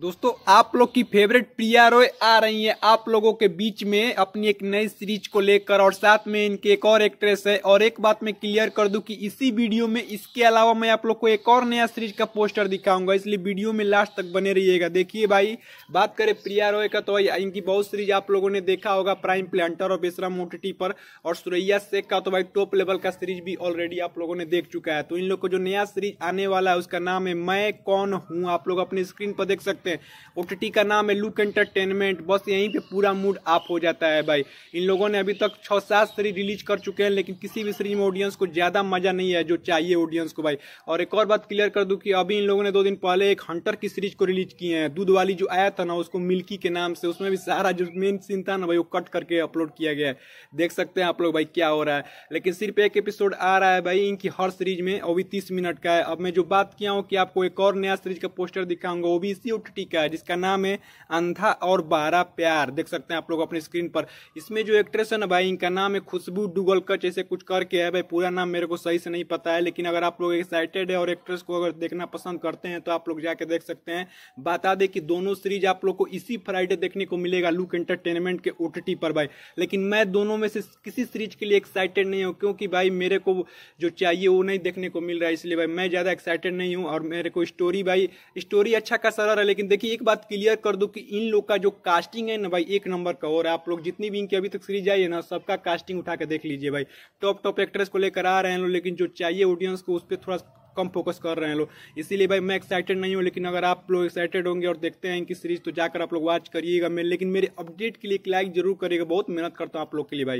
दोस्तों आप लोग की फेवरेट प्रिया रॉय आ रही हैं आप लोगों के बीच में अपनी एक नई सीरीज को लेकर और साथ में इनके एक और एक्ट्रेस है और एक बात मैं क्लियर कर दूं कि इसी वीडियो में इसके अलावा मैं आप लोग को एक और नया सीरीज का पोस्टर दिखाऊंगा इसलिए वीडियो में लास्ट तक बने रहिएगा देखिए भाई बात करें प्रिया रॉय का तो भाई इनकी बहुत सीरीज आप लोगों ने देखा होगा प्राइम प्लांटर और बेसरा मोटिटी पर और सुरैया शेख का तो भाई टॉप लेवल का सीरीज भी ऑलरेडी आप लोगों ने देख चुका है तो इन लोग को जो नया सीरीज आने वाला है उसका नाम है मैं कौन हूँ आप लोग अपने स्क्रीन पर देख सकते सकते हैं ओ का नाम है लुक एंटरटेनमेंट बस यहीं पे पूरा मूड आप हो जाता है भाई इन लोगों ने अभी तक छः सात सीरीज रिलीज कर चुके हैं लेकिन किसी भी सीरीज में ऑडियंस को ज़्यादा मज़ा नहीं है जो चाहिए ऑडियंस को भाई और एक और बात क्लियर कर दूँ कि अभी इन लोगों ने दो दिन पहले एक हंटर की सीरीज को रिलीज किए हैं दूध वाली जो आया था ना उसको मिल्की के नाम से उसमें भी सारा जो मेन सीन था ना भाई वो कट करके अपलोड किया गया है देख सकते हैं आप लोग भाई क्या हो रहा है लेकिन सिर्फ एक एपिसोड आ रहा है भाई इनकी हर सीरीज में अभी तीस मिनट का है अब मैं जो बात किया हूँ कि आपको एक और नया सीरीज का पोस्टर दिखाऊंगा वो भी इसी ओ टीका है जिसका नाम है अंधा और बारा प्यार देख सकते हैं आप लोग अपने स्क्रीन पर इसमें जो एक्ट्रेस है ना भाई इनका नाम है खुशबू डुगलकच ऐसे कुछ करके है भाई पूरा नाम मेरे को सही से नहीं पता है लेकिन अगर आप लोग एक्साइटेड है और एक्ट्रेस को अगर देखना पसंद करते हैं तो आप लोग जाके देख सकते हैं बता दें कि दोनों सीरीज आप लोग को इसी फ्राइडे देखने को मिलेगा लुक एंटरटेनमेंट के ओ पर भाई लेकिन मैं दोनों में से किसी सीरीज के लिए एक्साइटेड नहीं हूँ क्योंकि भाई मेरे को जो चाहिए वो नहीं देखने को मिल रहा है इसलिए भाई मैं ज़्यादा एक्साइटेड नहीं हूँ और मेरे को स्टोरी भाई स्टोरी अच्छा का रहा लेकिन लेकिन देखिए एक बात क्लियर कर दो कि इन लोग का जो कास्टिंग है ना भाई एक नंबर का और आप लोग जितनी भी इनकी अभी तक सीरीज आई है ना सबका कास्टिंग उठा के देख लीजिए भाई टॉप टॉप एक्ट्रेस को लेकर आ रहे हैं लोग लेकिन जो चाहिए ऑडियंस को उस पर थोड़ा कम फोकस कर रहे हैं लोग इसीलिए भाई मैं एक्साइटेड नहीं हूँ लेकिन अगर आप लोग एक्साइटेड होंगे और देखते हैं इनकी सीरीज तो जाकर आप लोग वॉच करिएगा मैं लेकिन मेरे अपडेट के लिए एक लाइक जरूर करिएगा बहुत मेहनत करता हूँ आप लोग के लिए भाई